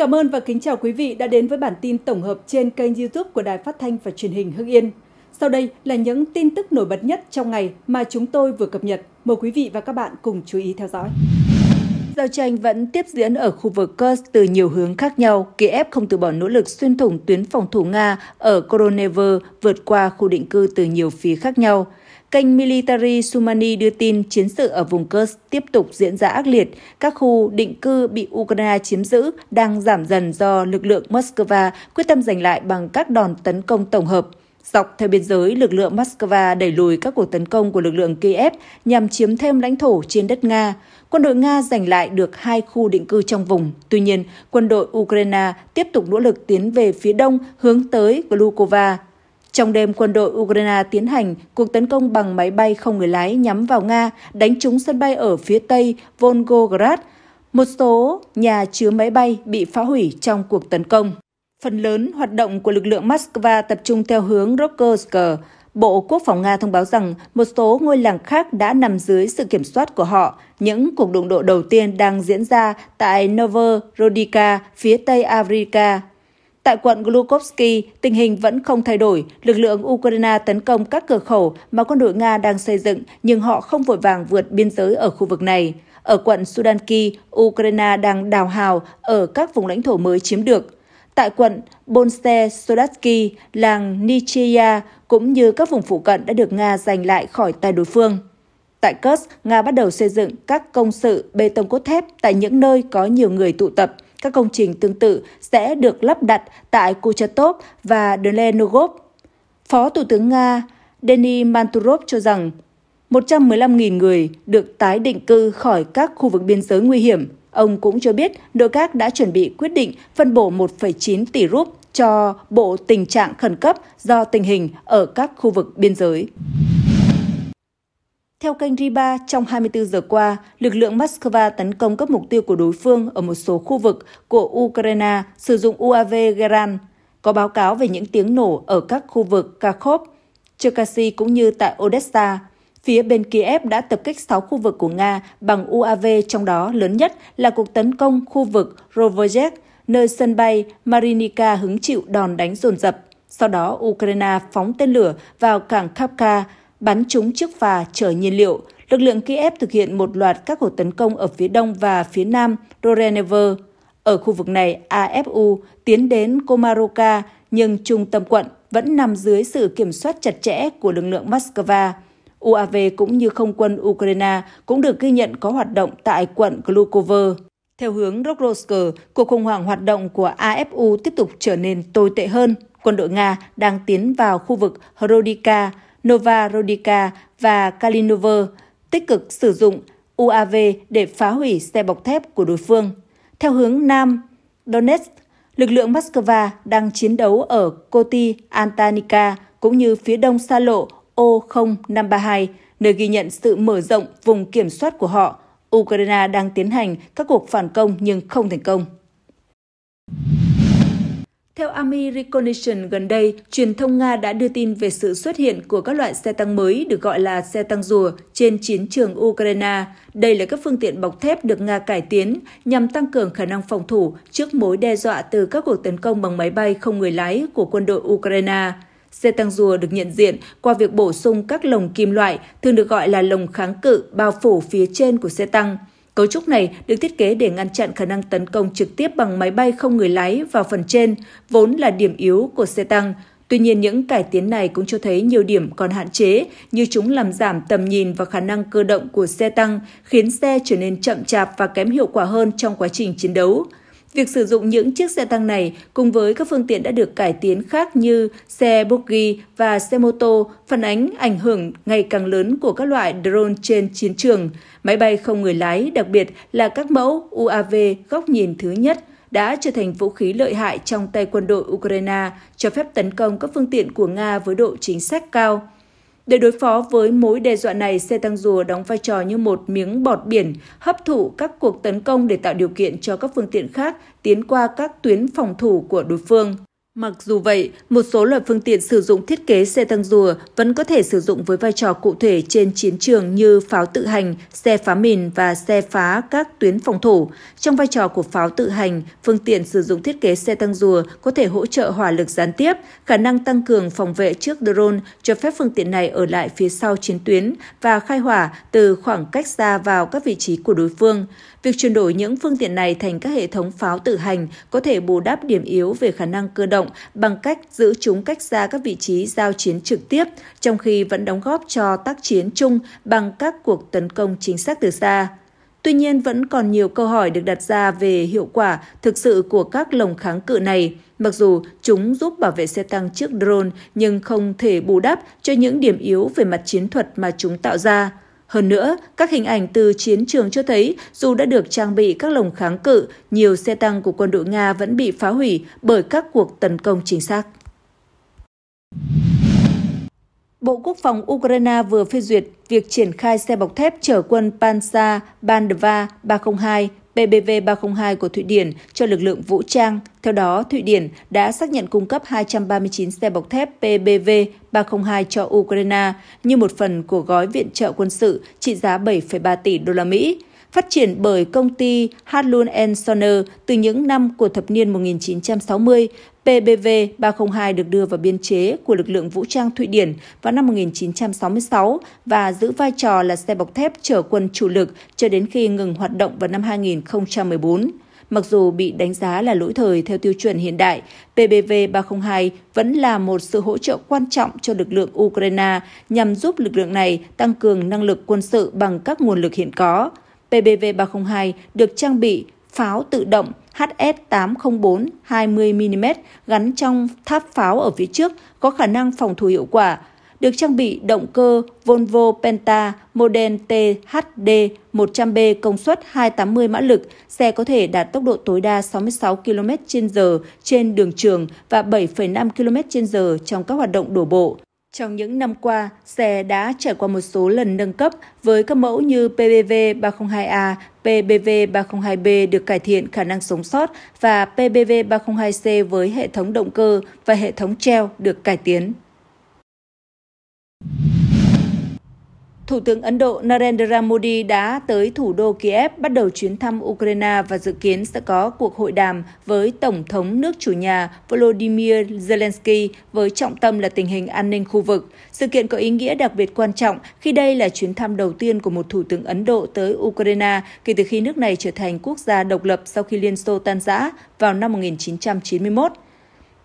cảm ơn và kính chào quý vị đã đến với bản tin tổng hợp trên kênh YouTube của Đài Phát thanh và Truyền hình Hưng Yên. Sau đây là những tin tức nổi bật nhất trong ngày mà chúng tôi vừa cập nhật. Mời quý vị và các bạn cùng chú ý theo dõi. Giao tranh vẫn tiếp diễn ở khu vực Kursk từ nhiều hướng khác nhau. Kiev không từ bỏ nỗ lực xuyên thủng tuyến phòng thủ Nga ở Koronev vượt qua khu định cư từ nhiều phía khác nhau. Kênh Military Sumani đưa tin chiến sự ở vùng Kursk tiếp tục diễn ra ác liệt. Các khu định cư bị Ukraine chiếm giữ đang giảm dần do lực lượng Moscow quyết tâm giành lại bằng các đòn tấn công tổng hợp. Dọc theo biên giới, lực lượng Moscow đẩy lùi các cuộc tấn công của lực lượng Kiev nhằm chiếm thêm lãnh thổ trên đất Nga. Quân đội Nga giành lại được hai khu định cư trong vùng. Tuy nhiên, quân đội Ukraine tiếp tục nỗ lực tiến về phía đông hướng tới Glukova, trong đêm, quân đội Ukraine tiến hành cuộc tấn công bằng máy bay không người lái nhắm vào Nga, đánh trúng sân bay ở phía tây Volgograd. Một số nhà chứa máy bay bị phá hủy trong cuộc tấn công. Phần lớn hoạt động của lực lượng Moscow tập trung theo hướng Rokosk. Bộ Quốc phòng Nga thông báo rằng một số ngôi làng khác đã nằm dưới sự kiểm soát của họ. Những cuộc đụng độ đầu tiên đang diễn ra tại Novorodika, phía tây Afrika Tại quận Glukovsky, tình hình vẫn không thay đổi. Lực lượng Ukraine tấn công các cửa khẩu mà quân đội Nga đang xây dựng, nhưng họ không vội vàng vượt biên giới ở khu vực này. Ở quận Sudanki, Ukraine đang đào hào ở các vùng lãnh thổ mới chiếm được. Tại quận Bonste Sodatsky, làng Nichia cũng như các vùng phụ cận đã được Nga giành lại khỏi tay đối phương. Tại Kursk, Nga bắt đầu xây dựng các công sự bê tông cốt thép tại những nơi có nhiều người tụ tập – các công trình tương tự sẽ được lắp đặt tại Kuchatov và Dlenogov. Phó Thủ tướng Nga Denis Manturov cho rằng 115.000 người được tái định cư khỏi các khu vực biên giới nguy hiểm. Ông cũng cho biết nội các đã chuẩn bị quyết định phân bổ 1,9 tỷ rúp cho Bộ Tình trạng Khẩn cấp do tình hình ở các khu vực biên giới. Theo kênh Riba, trong 24 giờ qua, lực lượng Moscow tấn công các mục tiêu của đối phương ở một số khu vực của Ukraine sử dụng UAV Garand. Có báo cáo về những tiếng nổ ở các khu vực Kharkov, Cherkasy cũng như tại Odessa. Phía bên Kiev đã tập kích 6 khu vực của Nga bằng UAV, trong đó lớn nhất là cuộc tấn công khu vực Rovozhek, nơi sân bay Marinika hứng chịu đòn đánh dồn dập. Sau đó, Ukraine phóng tên lửa vào cảng Kapka, bắn trúng chiếc phà chở nhiên liệu, lực lượng Kiev thực hiện một loạt các cuộc tấn công ở phía đông và phía nam Rorenever. Ở khu vực này, AFU tiến đến komaroka nhưng trung tâm quận vẫn nằm dưới sự kiểm soát chặt chẽ của lực lượng Moscow. UAV cũng như không quân Ukraine cũng được ghi nhận có hoạt động tại quận Glukover. Theo hướng Rokrosk, cuộc khủng hoảng hoạt động của AFU tiếp tục trở nên tồi tệ hơn. Quân đội Nga đang tiến vào khu vực Hrodika, Novarodica và Kalinover tích cực sử dụng UAV để phá hủy xe bọc thép của đối phương. Theo hướng Nam Donetsk, lực lượng Moscow đang chiến đấu ở Koti Antanika cũng như phía đông xa lộ O0532, nơi ghi nhận sự mở rộng vùng kiểm soát của họ. Ukraine đang tiến hành các cuộc phản công nhưng không thành công. Theo Army Reconnaissance gần đây, truyền thông Nga đã đưa tin về sự xuất hiện của các loại xe tăng mới được gọi là xe tăng rùa trên chiến trường Ukraine. Đây là các phương tiện bọc thép được Nga cải tiến nhằm tăng cường khả năng phòng thủ trước mối đe dọa từ các cuộc tấn công bằng máy bay không người lái của quân đội Ukraine. Xe tăng rùa được nhận diện qua việc bổ sung các lồng kim loại, thường được gọi là lồng kháng cự, bao phủ phía trên của xe tăng – Cấu trúc này được thiết kế để ngăn chặn khả năng tấn công trực tiếp bằng máy bay không người lái vào phần trên, vốn là điểm yếu của xe tăng. Tuy nhiên, những cải tiến này cũng cho thấy nhiều điểm còn hạn chế, như chúng làm giảm tầm nhìn và khả năng cơ động của xe tăng, khiến xe trở nên chậm chạp và kém hiệu quả hơn trong quá trình chiến đấu. Việc sử dụng những chiếc xe tăng này cùng với các phương tiện đã được cải tiến khác như xe bogie và xe mô tô phản ánh ảnh hưởng ngày càng lớn của các loại drone trên chiến trường, máy bay không người lái, đặc biệt là các mẫu UAV góc nhìn thứ nhất đã trở thành vũ khí lợi hại trong tay quân đội Ukraine, cho phép tấn công các phương tiện của Nga với độ chính xác cao. Để đối phó với mối đe dọa này, xe tăng rùa đóng vai trò như một miếng bọt biển, hấp thụ các cuộc tấn công để tạo điều kiện cho các phương tiện khác tiến qua các tuyến phòng thủ của đối phương. Mặc dù vậy, một số loại phương tiện sử dụng thiết kế xe tăng rùa vẫn có thể sử dụng với vai trò cụ thể trên chiến trường như pháo tự hành, xe phá mìn và xe phá các tuyến phòng thủ. Trong vai trò của pháo tự hành, phương tiện sử dụng thiết kế xe tăng rùa có thể hỗ trợ hỏa lực gián tiếp, khả năng tăng cường phòng vệ trước drone cho phép phương tiện này ở lại phía sau chiến tuyến và khai hỏa từ khoảng cách xa vào các vị trí của đối phương. Việc chuyển đổi những phương tiện này thành các hệ thống pháo tự hành có thể bù đắp điểm yếu về khả năng cơ động bằng cách giữ chúng cách xa các vị trí giao chiến trực tiếp, trong khi vẫn đóng góp cho tác chiến chung bằng các cuộc tấn công chính xác từ xa. Tuy nhiên, vẫn còn nhiều câu hỏi được đặt ra về hiệu quả thực sự của các lồng kháng cự này. Mặc dù chúng giúp bảo vệ xe tăng trước drone nhưng không thể bù đắp cho những điểm yếu về mặt chiến thuật mà chúng tạo ra. Hơn nữa, các hình ảnh từ chiến trường cho thấy dù đã được trang bị các lồng kháng cự, nhiều xe tăng của quân đội Nga vẫn bị phá hủy bởi các cuộc tấn công chính xác. Bộ Quốc phòng Ukraine vừa phê duyệt việc triển khai xe bọc thép chở quân Panzer Bandva 302 PBV-302 của Thụy Điển cho lực lượng vũ trang. Theo đó, Thụy Điển đã xác nhận cung cấp 239 xe bọc thép PBV-302 cho Ukraine như một phần của gói viện trợ quân sự trị giá 7,3 tỷ đô la Mỹ phát triển bởi công ty Harlun Sonner từ những năm của thập niên 1960 PBV 302 được đưa vào biên chế của lực lượng vũ trang Thụy Điển vào năm 1966 và giữ vai trò là xe bọc thép chở quân chủ lực cho đến khi ngừng hoạt động vào năm 2014. Mặc dù bị đánh giá là lỗi thời theo tiêu chuẩn hiện đại, PBV 302 vẫn là một sự hỗ trợ quan trọng cho lực lượng Ukraine nhằm giúp lực lượng này tăng cường năng lực quân sự bằng các nguồn lực hiện có. PBV 302 được trang bị pháo tự động HS804 20mm gắn trong tháp pháo ở phía trước có khả năng phòng thủ hiệu quả, được trang bị động cơ Volvo Penta model THD 100B công suất 280 mã lực, xe có thể đạt tốc độ tối đa 66 km/h trên đường trường và 7,5 km/h trong các hoạt động đổ bộ. Trong những năm qua, xe đã trải qua một số lần nâng cấp với các mẫu như PBV 302A, PBV 302B được cải thiện khả năng sống sót và PBV 302C với hệ thống động cơ và hệ thống treo được cải tiến. Thủ tướng Ấn Độ Narendra Modi đã tới thủ đô Kiev bắt đầu chuyến thăm Ukraine và dự kiến sẽ có cuộc hội đàm với Tổng thống nước chủ nhà Volodymyr Zelensky với trọng tâm là tình hình an ninh khu vực. Sự kiện có ý nghĩa đặc biệt quan trọng khi đây là chuyến thăm đầu tiên của một thủ tướng Ấn Độ tới Ukraine kể từ khi nước này trở thành quốc gia độc lập sau khi Liên Xô tan rã vào năm 1991.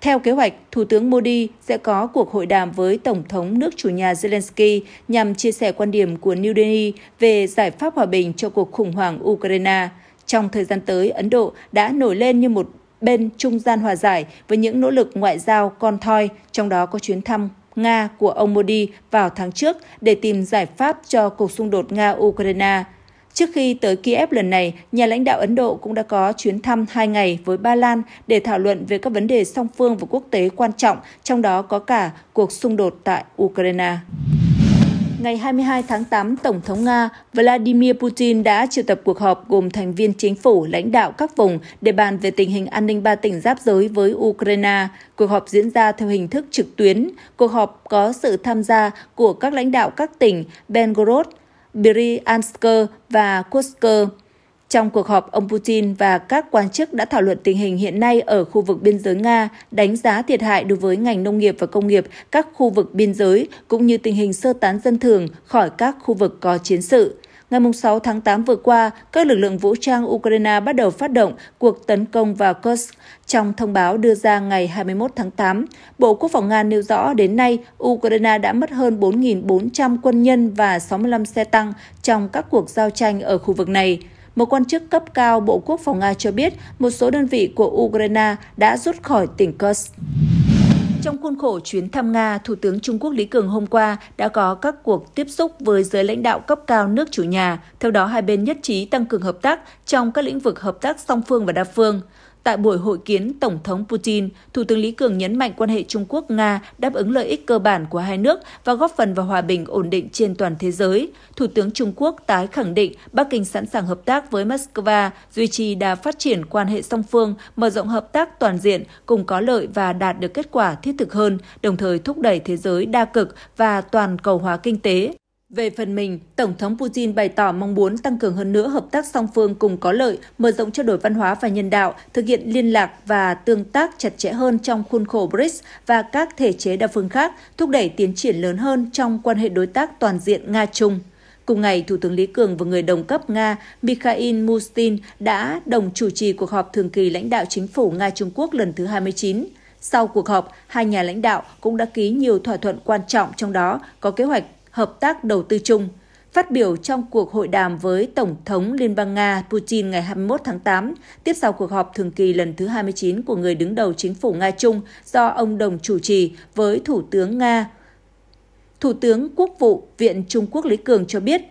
Theo kế hoạch, Thủ tướng Modi sẽ có cuộc hội đàm với Tổng thống nước chủ nhà Zelensky nhằm chia sẻ quan điểm của New Delhi về giải pháp hòa bình cho cuộc khủng hoảng Ukraine. Trong thời gian tới, Ấn Độ đã nổi lên như một bên trung gian hòa giải với những nỗ lực ngoại giao con thoi, trong đó có chuyến thăm Nga của ông Modi vào tháng trước để tìm giải pháp cho cuộc xung đột Nga-Ukraine. Trước khi tới Kiev lần này, nhà lãnh đạo Ấn Độ cũng đã có chuyến thăm 2 ngày với Ba Lan để thảo luận về các vấn đề song phương và quốc tế quan trọng, trong đó có cả cuộc xung đột tại Ukraine ngày 22 tháng 8, Tổng thống Nga Vladimir Putin đã triệu tập cuộc họp gồm thành viên chính phủ, lãnh đạo các vùng để bàn về tình hình an ninh ba tỉnh giáp giới với Ukraine. Cuộc họp diễn ra theo hình thức trực tuyến. Cuộc họp có sự tham gia của các lãnh đạo các tỉnh Belgorod, Bryansk và Kursk. Trong cuộc họp, ông Putin và các quan chức đã thảo luận tình hình hiện nay ở khu vực biên giới Nga, đánh giá thiệt hại đối với ngành nông nghiệp và công nghiệp các khu vực biên giới, cũng như tình hình sơ tán dân thường khỏi các khu vực có chiến sự. Ngày 6 tháng 8 vừa qua, các lực lượng vũ trang Ukraine bắt đầu phát động cuộc tấn công vào Kursk. Trong thông báo đưa ra ngày 21 tháng 8, Bộ Quốc phòng Nga nêu rõ đến nay, Ukraine đã mất hơn 4.400 quân nhân và 65 xe tăng trong các cuộc giao tranh ở khu vực này. Một quan chức cấp cao Bộ Quốc phòng Nga cho biết một số đơn vị của Ukraine đã rút khỏi tỉnh Kursk. Trong khuôn khổ chuyến thăm Nga, Thủ tướng Trung Quốc Lý Cường hôm qua đã có các cuộc tiếp xúc với giới lãnh đạo cấp cao nước chủ nhà. Theo đó, hai bên nhất trí tăng cường hợp tác trong các lĩnh vực hợp tác song phương và đa phương. Tại buổi hội kiến Tổng thống Putin, Thủ tướng Lý Cường nhấn mạnh quan hệ Trung Quốc-Nga đáp ứng lợi ích cơ bản của hai nước và góp phần vào hòa bình ổn định trên toàn thế giới. Thủ tướng Trung Quốc tái khẳng định Bắc Kinh sẵn sàng hợp tác với Moscow, duy trì đà phát triển quan hệ song phương, mở rộng hợp tác toàn diện, cùng có lợi và đạt được kết quả thiết thực hơn, đồng thời thúc đẩy thế giới đa cực và toàn cầu hóa kinh tế. Về phần mình, Tổng thống Putin bày tỏ mong muốn tăng cường hơn nữa hợp tác song phương cùng có lợi, mở rộng trao đổi văn hóa và nhân đạo, thực hiện liên lạc và tương tác chặt chẽ hơn trong khuôn khổ BRICS và các thể chế đa phương khác, thúc đẩy tiến triển lớn hơn trong quan hệ đối tác toàn diện Nga-Trung. Cùng ngày, Thủ tướng Lý Cường và người đồng cấp Nga Mikhail Mustin đã đồng chủ trì cuộc họp thường kỳ lãnh đạo chính phủ Nga-Trung Quốc lần thứ 29. Sau cuộc họp, hai nhà lãnh đạo cũng đã ký nhiều thỏa thuận quan trọng trong đó có kế hoạch hợp tác đầu tư chung. Phát biểu trong cuộc hội đàm với Tổng thống Liên bang Nga Putin ngày 21 tháng 8, tiếp sau cuộc họp thường kỳ lần thứ 29 của người đứng đầu chính phủ Nga Trung do ông Đồng chủ trì với Thủ tướng Nga, Thủ tướng Quốc vụ Viện Trung Quốc Lý Cường cho biết,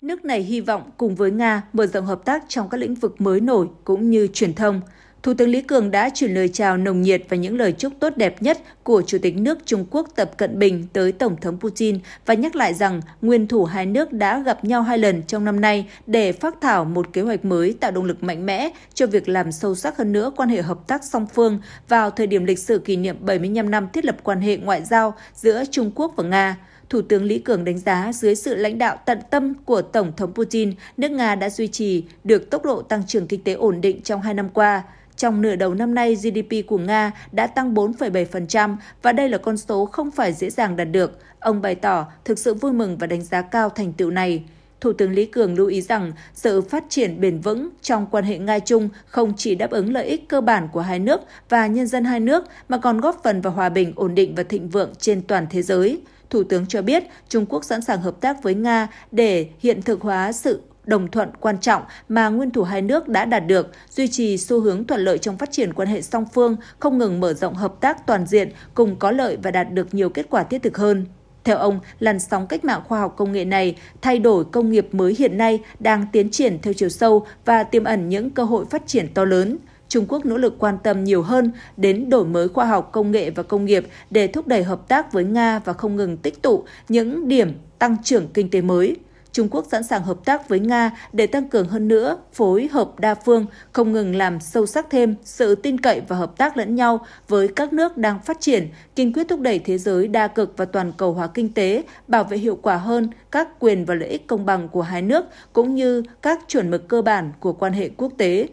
nước này hy vọng cùng với Nga mở rộng hợp tác trong các lĩnh vực mới nổi cũng như truyền thông. Thủ tướng Lý Cường đã chuyển lời chào nồng nhiệt và những lời chúc tốt đẹp nhất của Chủ tịch nước Trung Quốc Tập Cận Bình tới Tổng thống Putin và nhắc lại rằng nguyên thủ hai nước đã gặp nhau hai lần trong năm nay để phát thảo một kế hoạch mới tạo động lực mạnh mẽ cho việc làm sâu sắc hơn nữa quan hệ hợp tác song phương vào thời điểm lịch sử kỷ niệm 75 năm thiết lập quan hệ ngoại giao giữa Trung Quốc và Nga. Thủ tướng Lý Cường đánh giá dưới sự lãnh đạo tận tâm của Tổng thống Putin, nước Nga đã duy trì được tốc độ tăng trưởng kinh tế ổn định trong hai năm qua. Trong nửa đầu năm nay, GDP của Nga đã tăng 4,7% và đây là con số không phải dễ dàng đạt được. Ông bày tỏ thực sự vui mừng và đánh giá cao thành tựu này. Thủ tướng Lý Cường lưu ý rằng sự phát triển bền vững trong quan hệ Nga Trung không chỉ đáp ứng lợi ích cơ bản của hai nước và nhân dân hai nước mà còn góp phần vào hòa bình, ổn định và thịnh vượng trên toàn thế giới. Thủ tướng cho biết Trung Quốc sẵn sàng hợp tác với Nga để hiện thực hóa sự đồng thuận quan trọng mà nguyên thủ hai nước đã đạt được, duy trì xu hướng thuận lợi trong phát triển quan hệ song phương, không ngừng mở rộng hợp tác toàn diện, cùng có lợi và đạt được nhiều kết quả thiết thực hơn. Theo ông, làn sóng cách mạng khoa học công nghệ này, thay đổi công nghiệp mới hiện nay đang tiến triển theo chiều sâu và tiềm ẩn những cơ hội phát triển to lớn. Trung Quốc nỗ lực quan tâm nhiều hơn đến đổi mới khoa học, công nghệ và công nghiệp để thúc đẩy hợp tác với Nga và không ngừng tích tụ những điểm tăng trưởng kinh tế mới. Trung Quốc sẵn sàng hợp tác với Nga để tăng cường hơn nữa phối hợp đa phương, không ngừng làm sâu sắc thêm sự tin cậy và hợp tác lẫn nhau với các nước đang phát triển, kiên quyết thúc đẩy thế giới đa cực và toàn cầu hóa kinh tế, bảo vệ hiệu quả hơn các quyền và lợi ích công bằng của hai nước cũng như các chuẩn mực cơ bản của quan hệ quốc tế.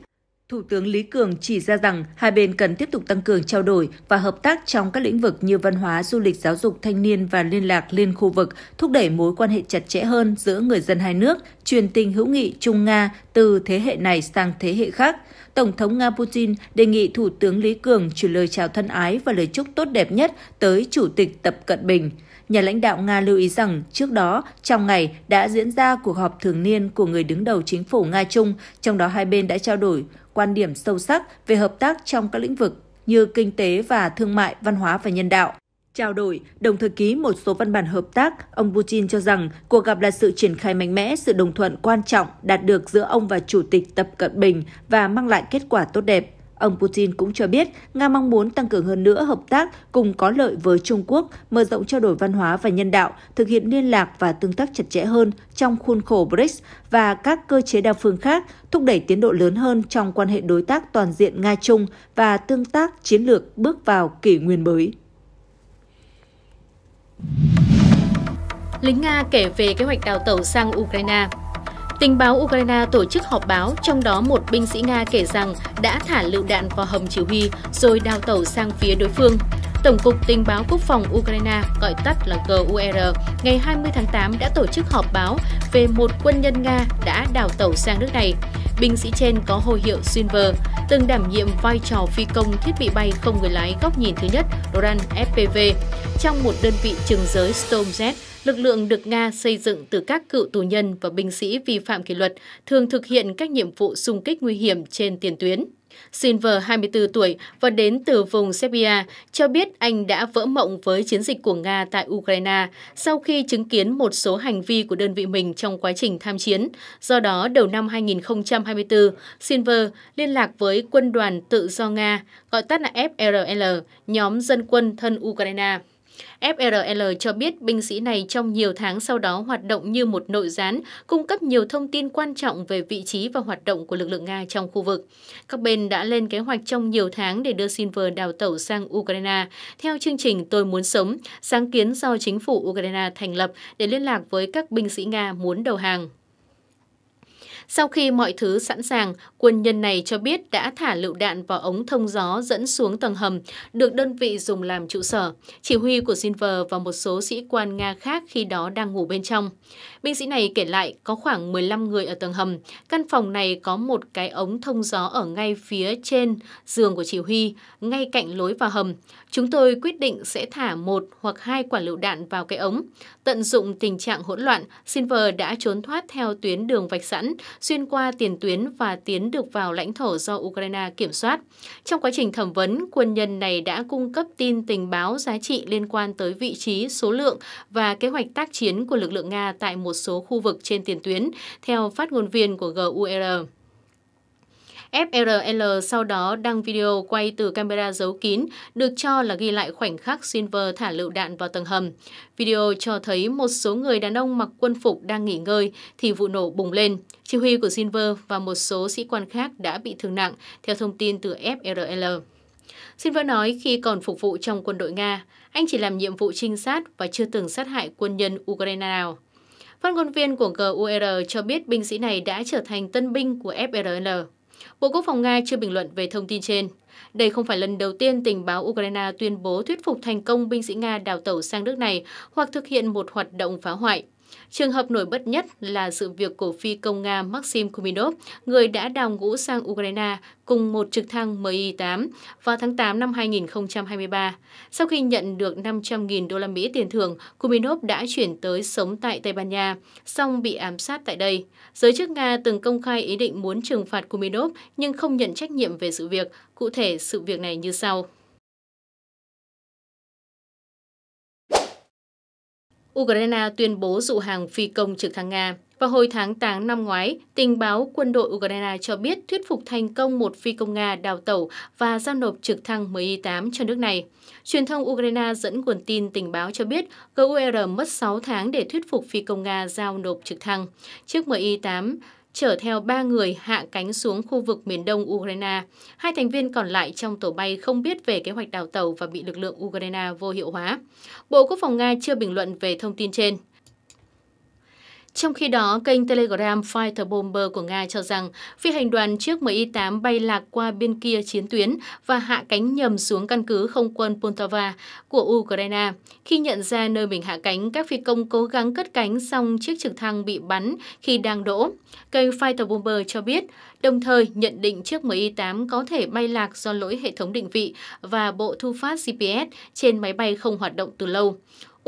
Thủ tướng Lý Cường chỉ ra rằng hai bên cần tiếp tục tăng cường trao đổi và hợp tác trong các lĩnh vực như văn hóa, du lịch, giáo dục, thanh niên và liên lạc liên khu vực, thúc đẩy mối quan hệ chặt chẽ hơn giữa người dân hai nước, truyền tình hữu nghị Trung Nga từ thế hệ này sang thế hệ khác. Tổng thống Nga Putin đề nghị Thủ tướng Lý Cường chuyển lời chào thân ái và lời chúc tốt đẹp nhất tới Chủ tịch Tập Cận Bình. Nhà lãnh đạo Nga lưu ý rằng trước đó, trong ngày đã diễn ra cuộc họp thường niên của người đứng đầu chính phủ Nga Trung, trong đó hai bên đã trao đổi quan điểm sâu sắc về hợp tác trong các lĩnh vực như kinh tế và thương mại, văn hóa và nhân đạo. Trao đổi, đồng thời ký một số văn bản hợp tác, ông Putin cho rằng cuộc gặp là sự triển khai mạnh mẽ sự đồng thuận quan trọng đạt được giữa ông và Chủ tịch Tập Cận Bình và mang lại kết quả tốt đẹp. Ông Putin cũng cho biết Nga mong muốn tăng cường hơn nữa hợp tác cùng có lợi với Trung Quốc, mở rộng trao đổi văn hóa và nhân đạo, thực hiện liên lạc và tương tác chặt chẽ hơn trong khuôn khổ BRICS và các cơ chế đa phương khác, thúc đẩy tiến độ lớn hơn trong quan hệ đối tác toàn diện Nga-Trung và tương tác chiến lược bước vào kỷ nguyên mới. Lính Nga kể về kế hoạch đào tẩu sang Ukraine Tình báo Ukraine tổ chức họp báo, trong đó một binh sĩ Nga kể rằng đã thả lựu đạn vào hầm chỉ huy rồi đào tẩu sang phía đối phương. Tổng cục Tình báo Quốc phòng Ukraine, gọi tắt là GUR, ngày 20 tháng 8 đã tổ chức họp báo về một quân nhân Nga đã đào tẩu sang nước này. Binh sĩ trên có hô hiệu Silver, từng đảm nhiệm vai trò phi công thiết bị bay không người lái góc nhìn thứ nhất Doran FPV trong một đơn vị trường giới Storm Z lực lượng được Nga xây dựng từ các cựu tù nhân và binh sĩ vi phạm kỷ luật thường thực hiện các nhiệm vụ xung kích nguy hiểm trên tiền tuyến. Silver, 24 tuổi và đến từ vùng Serbia, cho biết anh đã vỡ mộng với chiến dịch của Nga tại Ukraine sau khi chứng kiến một số hành vi của đơn vị mình trong quá trình tham chiến. Do đó, đầu năm 2024, Silver liên lạc với Quân đoàn Tự do Nga, gọi tắt là FRL, nhóm dân quân thân Ukraine, FRL cho biết binh sĩ này trong nhiều tháng sau đó hoạt động như một nội gián, cung cấp nhiều thông tin quan trọng về vị trí và hoạt động của lực lượng Nga trong khu vực. Các bên đã lên kế hoạch trong nhiều tháng để đưa Silver đào tẩu sang Ukraine theo chương trình Tôi Muốn Sống, sáng kiến do chính phủ Ukraine thành lập để liên lạc với các binh sĩ Nga muốn đầu hàng. Sau khi mọi thứ sẵn sàng, quân nhân này cho biết đã thả lựu đạn vào ống thông gió dẫn xuống tầng hầm, được đơn vị dùng làm trụ sở. Chỉ huy của Silver và một số sĩ quan Nga khác khi đó đang ngủ bên trong. Binh sĩ này kể lại có khoảng 15 người ở tầng hầm. Căn phòng này có một cái ống thông gió ở ngay phía trên giường của chỉ huy, ngay cạnh lối vào hầm. Chúng tôi quyết định sẽ thả một hoặc hai quả lựu đạn vào cái ống. Tận dụng tình trạng hỗn loạn, Silver đã trốn thoát theo tuyến đường vạch sẵn, xuyên qua tiền tuyến và tiến được vào lãnh thổ do Ukraine kiểm soát. Trong quá trình thẩm vấn, quân nhân này đã cung cấp tin tình báo giá trị liên quan tới vị trí, số lượng và kế hoạch tác chiến của lực lượng Nga tại một một số khu vực trên tiền tuyến, theo phát ngôn viên của GUR. FRL sau đó đăng video quay từ camera giấu kín, được cho là ghi lại khoảnh khắc Silver thả lựu đạn vào tầng hầm. Video cho thấy một số người đàn ông mặc quân phục đang nghỉ ngơi thì vụ nổ bùng lên. Chỉ huy của Silver và một số sĩ quan khác đã bị thương nặng, theo thông tin từ FRL. Silver nói khi còn phục vụ trong quân đội Nga, anh chỉ làm nhiệm vụ trinh sát và chưa từng sát hại quân nhân Ukraine nào. Phát ngôn viên của GUR cho biết binh sĩ này đã trở thành tân binh của FRL. Bộ Quốc phòng Nga chưa bình luận về thông tin trên. Đây không phải lần đầu tiên tình báo Ukraine tuyên bố thuyết phục thành công binh sĩ Nga đào tẩu sang nước này hoặc thực hiện một hoạt động phá hoại. Trường hợp nổi bật nhất là sự việc của phi công Nga Maxim Kuminov, người đã đào ngũ sang Ukraine cùng một trực thăng Mi-8 vào tháng 8 năm 2023. Sau khi nhận được 500.000 đô la Mỹ tiền thưởng, Kuminov đã chuyển tới sống tại Tây Ban Nha, song bị ám sát tại đây. Giới chức Nga từng công khai ý định muốn trừng phạt Kuminov nhưng không nhận trách nhiệm về sự việc. Cụ thể, sự việc này như sau. Ukraine tuyên bố dụ hàng phi công trực thăng Nga. Vào hồi tháng 8 năm ngoái, tình báo quân đội Ukraine cho biết thuyết phục thành công một phi công Nga đào tẩu và giao nộp trực thăng Mi-8 cho nước này. Truyền thông Ukraine dẫn nguồn tin tình báo cho biết GUR mất 6 tháng để thuyết phục phi công Nga giao nộp trực thăng. Chiếc Mi-8 chở theo ba người hạ cánh xuống khu vực miền đông Ukraine. Hai thành viên còn lại trong tổ bay không biết về kế hoạch đào tàu và bị lực lượng Ukraine vô hiệu hóa. Bộ Quốc phòng Nga chưa bình luận về thông tin trên. Trong khi đó, kênh Telegram fighter bomber của Nga cho rằng phi hành đoàn chiếc Mi-8 bay lạc qua bên kia chiến tuyến và hạ cánh nhầm xuống căn cứ không quân Poltava của Ukraine. Khi nhận ra nơi mình hạ cánh, các phi công cố gắng cất cánh xong chiếc trực thăng bị bắn khi đang đỗ. Kênh fighter bomber cho biết, đồng thời nhận định chiếc Mi-8 có thể bay lạc do lỗi hệ thống định vị và bộ thu phát GPS trên máy bay không hoạt động từ lâu.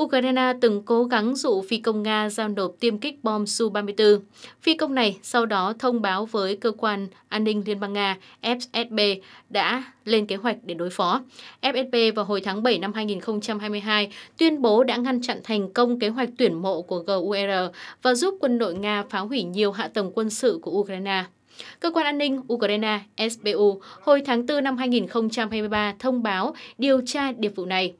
Ukraine từng cố gắng dụ phi công Nga giao nộp tiêm kích bom Su-34. Phi công này sau đó thông báo với cơ quan an ninh Liên bang Nga FSB đã lên kế hoạch để đối phó. FSB vào hồi tháng 7 năm 2022 tuyên bố đã ngăn chặn thành công kế hoạch tuyển mộ của GUR e và giúp quân đội Nga phá hủy nhiều hạ tầng quân sự của Ukraine. Cơ quan an ninh Ukraine SBU hồi tháng 4 năm 2023 thông báo điều tra điệp vụ này.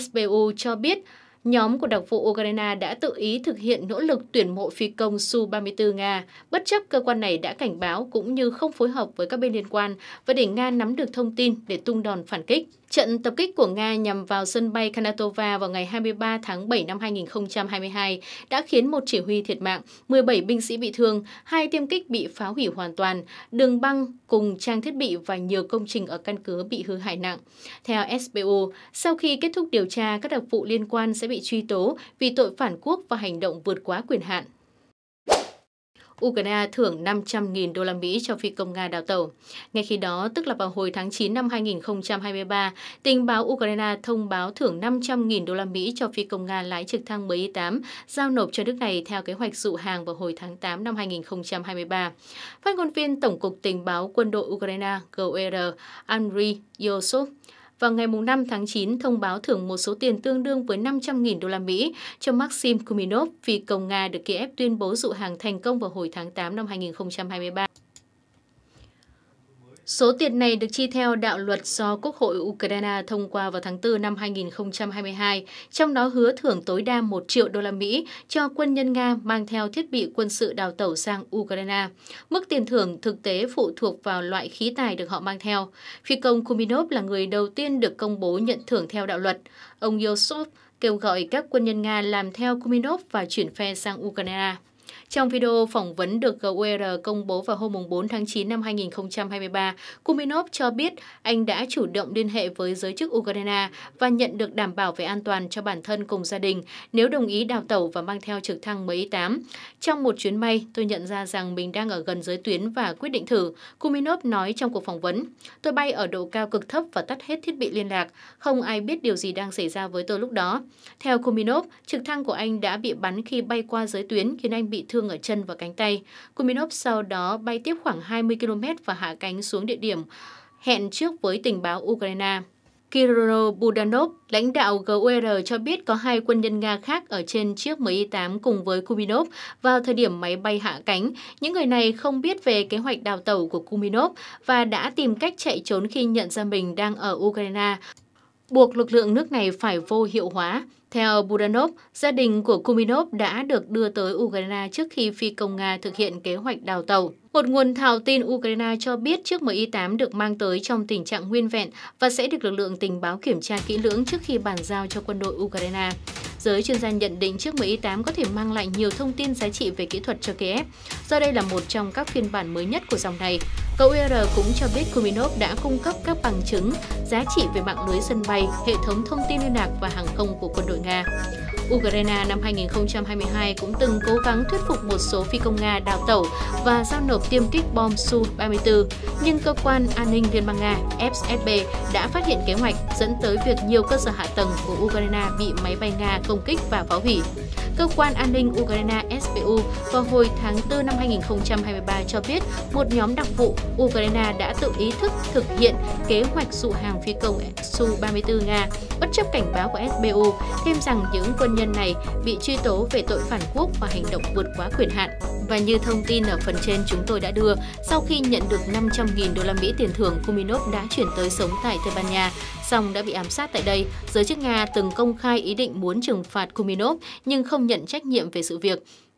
SBU cho biết nhóm của đặc vụ Ukraine đã tự ý thực hiện nỗ lực tuyển mộ phi công Su-34 Nga, bất chấp cơ quan này đã cảnh báo cũng như không phối hợp với các bên liên quan và để Nga nắm được thông tin để tung đòn phản kích. Trận tập kích của Nga nhằm vào sân bay Kanatova vào ngày 23 tháng 7 năm 2022 đã khiến một chỉ huy thiệt mạng, 17 binh sĩ bị thương, hai tiêm kích bị phá hủy hoàn toàn, đường băng cùng trang thiết bị và nhiều công trình ở căn cứ bị hư hại nặng. Theo SBU, sau khi kết thúc điều tra, các đặc vụ liên quan sẽ bị bị truy tố vì tội phản quốc và hành động vượt quá quyền hạn. Ukraine thưởng 500.000 đô la Mỹ cho phi công Nga đào tẩu. Ngay khi đó, tức là vào hồi tháng 9 năm 2023, tình báo Ukraine thông báo thưởng 500.000 đô la Mỹ cho phi công Nga lái trực thăng Mi-8 giao nộp cho nước này theo kế hoạch dụ hàng vào hồi tháng 8 năm 2023. Phát ngôn viên Tổng cục Tình báo Quân đội Ukraine GUR Andriy Yosov vào ngày 5 tháng 9 thông báo thưởng một số tiền tương đương với 500.000 đô la Mỹ cho Maxim Kuminov vì công Nga được Kiev tuyên bố dụ hàng thành công vào hồi tháng 8 năm 2023. Số tiền này được chi theo đạo luật do Quốc hội Ukraine thông qua vào tháng 4 năm 2022, trong đó hứa thưởng tối đa 1 triệu đô la Mỹ cho quân nhân Nga mang theo thiết bị quân sự đào tẩu sang Ukraine. Mức tiền thưởng thực tế phụ thuộc vào loại khí tài được họ mang theo. Phi công Kuminov là người đầu tiên được công bố nhận thưởng theo đạo luật. Ông Yosov kêu gọi các quân nhân Nga làm theo Kuminov và chuyển phe sang Ukraine. Trong video phỏng vấn được GUR e công bố vào hôm 4 tháng 9 năm 2023, Kuminov cho biết anh đã chủ động liên hệ với giới chức Ukraine và nhận được đảm bảo về an toàn cho bản thân cùng gia đình nếu đồng ý đào tẩu và mang theo trực thăng MI-8. Trong một chuyến bay, tôi nhận ra rằng mình đang ở gần giới tuyến và quyết định thử, Kuminov nói trong cuộc phỏng vấn. Tôi bay ở độ cao cực thấp và tắt hết thiết bị liên lạc. Không ai biết điều gì đang xảy ra với tôi lúc đó. Theo Kuminov, trực thăng của anh đã bị bắn khi bay qua giới tuyến khiến anh bị thương thương ở chân và cánh tay. Kuminov sau đó bay tiếp khoảng 20 km và hạ cánh xuống địa điểm hẹn trước với tình báo Ukraine. Kirilo Budanov, lãnh đạo GUR cho biết có hai quân nhân Nga khác ở trên chiếc Mi-8 cùng với Kuminov vào thời điểm máy bay hạ cánh. Những người này không biết về kế hoạch đào tẩu của Kuminov và đã tìm cách chạy trốn khi nhận ra mình đang ở Ukraine buộc lực lượng nước này phải vô hiệu hóa. Theo Budanov, gia đình của Kuminov đã được đưa tới Ukraine trước khi phi công Nga thực hiện kế hoạch đào tàu. Một nguồn thảo tin Ukraine cho biết chiếc Mi-8 được mang tới trong tình trạng nguyên vẹn và sẽ được lực lượng tình báo kiểm tra kỹ lưỡng trước khi bàn giao cho quân đội Ukraine. Giới chuyên gia nhận định chiếc Mi-8 có thể mang lại nhiều thông tin giá trị về kỹ thuật cho Kiev, do đây là một trong các phiên bản mới nhất của dòng này. Cầu UR cũng cho biết Kuminov đã cung cấp các bằng chứng giá trị về mạng lưới sân bay, hệ thống thông tin liên lạc và hàng không của quân đội Nga. Ukraine năm 2022 cũng từng cố gắng thuyết phục một số phi công Nga đào tẩu và giao nộp tiêm kích bom Su-34 nhưng cơ quan an ninh Liên bang Nga FSB đã phát hiện kế hoạch dẫn tới việc nhiều cơ sở hạ tầng của Ukraine bị máy bay Nga công kích và phá hủy. Cơ quan an ninh Ukraine SBU vào hồi tháng 4 năm 2023 cho biết một nhóm đặc vụ Ukraine đã tự ý thức thực hiện kế hoạch dụ hàng phi công Su-34 Nga bất chấp cảnh báo của SBU, thêm rằng những quân nhân này bị truy tố về tội phản quốc và hành động vượt quá quyền hạn. Và như thông tin ở phần trên chúng tôi đã đưa, sau khi nhận được 500 500.000 đô la Mỹ tiền thưởng Kuminov đã chuyển tới sống tại Tây Ban Nha, song đã bị ám sát tại đây. Giới chức Nga từng công khai ý định muốn trừng phạt Kuminov nhưng không nhận trách nhiệm về sự việc.